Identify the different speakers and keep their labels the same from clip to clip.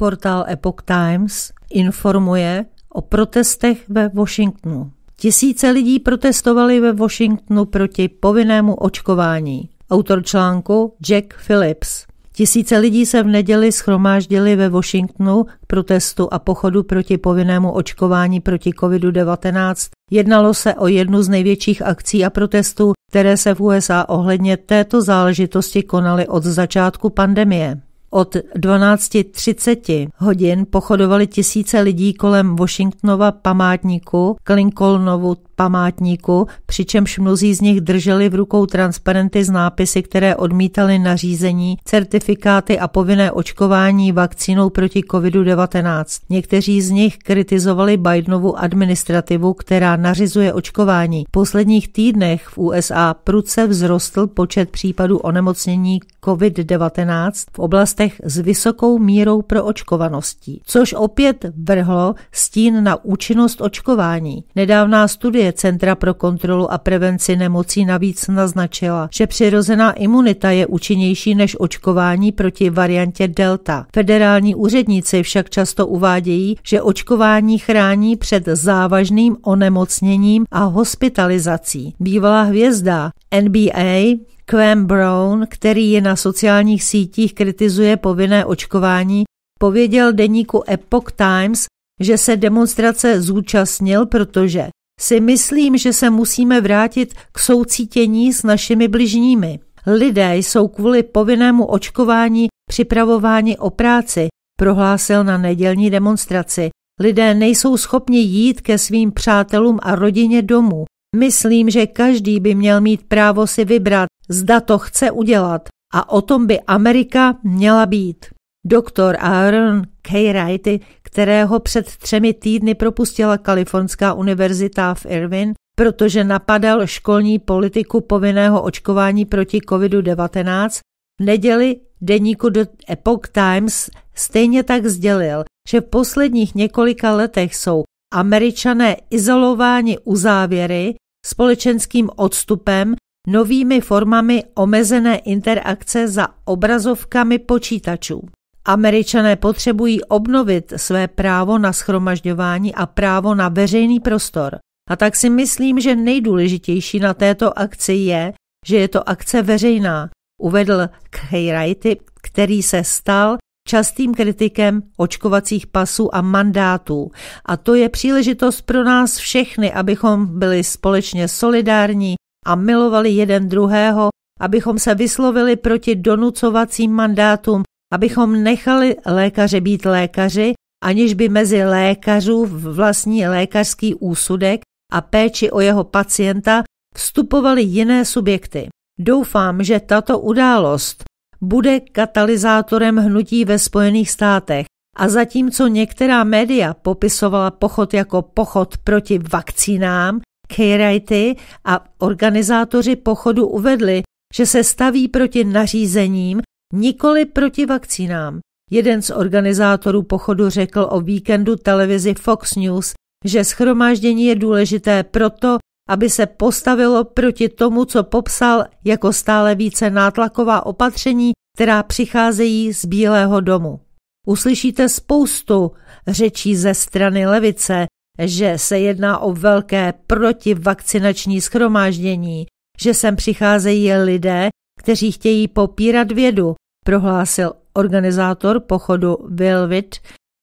Speaker 1: Portál Epoch Times informuje o protestech ve Washingtonu. Tisíce lidí protestovali ve Washingtonu proti povinnému očkování. Autor článku Jack Phillips. Tisíce lidí se v neděli schromáždili ve Washingtonu k protestu a pochodu proti povinnému očkování proti COVID-19. Jednalo se o jednu z největších akcí a protestů, které se v USA ohledně této záležitosti konaly od začátku pandemie. Od 12.30 hodin pochodovali tisíce lidí kolem Washingtonova památníku k Lincolnovu památníku, přičemž mnozí z nich drželi v rukou transparenty s nápisy, které odmítaly nařízení, certifikáty a povinné očkování vakcínou proti COVID-19. Někteří z nich kritizovali Bidenovu administrativu, která nařizuje očkování. V posledních týdnech v USA pruce vzrostl počet případů onemocnění COVID-19 v oblastech s vysokou mírou pro očkovaností, což opět vrhlo stín na účinnost očkování. Nedávná studie Centra pro kontrolu a prevenci nemocí navíc naznačila, že přirozená imunita je účinnější než očkování proti variantě Delta. Federální úředníci však často uvádějí, že očkování chrání před závažným onemocněním a hospitalizací. Bývalá hvězda NBA Quam Brown, který je na sociálních sítích kritizuje povinné očkování, pověděl deníku Epoch Times, že se demonstrace zúčastnil, protože si myslím, že se musíme vrátit k soucítění s našimi bližními. Lidé jsou kvůli povinnému očkování připravováni o práci, prohlásil na nedělní demonstraci. Lidé nejsou schopni jít ke svým přátelům a rodině domů. Myslím, že každý by měl mít právo si vybrat, zda to chce udělat. A o tom by Amerika měla být. Doktor Aaron K. Wright kterého před třemi týdny propustila Kalifornská univerzita v Irvine, protože napadal školní politiku povinného očkování proti COVID-19, v neděli deníku The Epoch Times stejně tak sdělil, že v posledních několika letech jsou američané izolováni u závěry, společenským odstupem, novými formami omezené interakce za obrazovkami počítačů. Američané potřebují obnovit své právo na schromažďování a právo na veřejný prostor. A tak si myslím, že nejdůležitější na této akci je, že je to akce veřejná, uvedl Kheirajty, který se stal častým kritikem očkovacích pasů a mandátů. A to je příležitost pro nás všechny, abychom byli společně solidární a milovali jeden druhého, abychom se vyslovili proti donucovacím mandátům abychom nechali lékaře být lékaři, aniž by mezi lékařů vlastní lékařský úsudek a péči o jeho pacienta vstupovaly jiné subjekty. Doufám, že tato událost bude katalyzátorem hnutí ve Spojených státech. A zatímco některá média popisovala pochod jako pochod proti vakcínám, Kejrajty a organizátoři pochodu uvedli, že se staví proti nařízením, Nikoli proti vakcínám. Jeden z organizátorů pochodu řekl o víkendu televizi Fox News, že schromáždění je důležité proto, aby se postavilo proti tomu, co popsal jako stále více nátlaková opatření, která přicházejí z Bílého domu. Uslyšíte spoustu řečí ze strany levice, že se jedná o velké protivakcinační schromáždění, že sem přicházejí lidé, kteří chtějí popírat vědu, prohlásil organizátor pochodu Will Witt,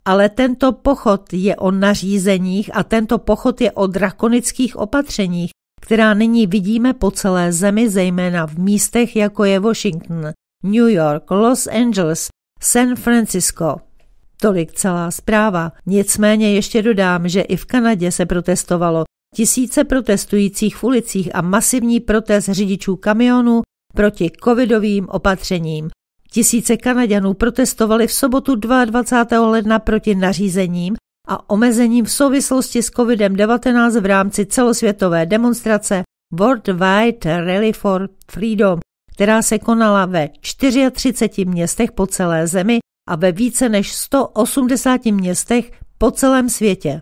Speaker 1: ale tento pochod je o nařízeních a tento pochod je o drakonických opatřeních, která nyní vidíme po celé zemi, zejména v místech jako je Washington, New York, Los Angeles, San Francisco. Tolik celá zpráva. Nicméně ještě dodám, že i v Kanadě se protestovalo. Tisíce protestujících v ulicích a masivní protest řidičů kamionů, proti covidovým opatřením. Tisíce Kanaďanů protestovali v sobotu 22. ledna proti nařízením a omezením v souvislosti s COVID-19 v rámci celosvětové demonstrace Worldwide Rally for Freedom, která se konala ve 34 městech po celé zemi a ve více než 180 městech po celém světě.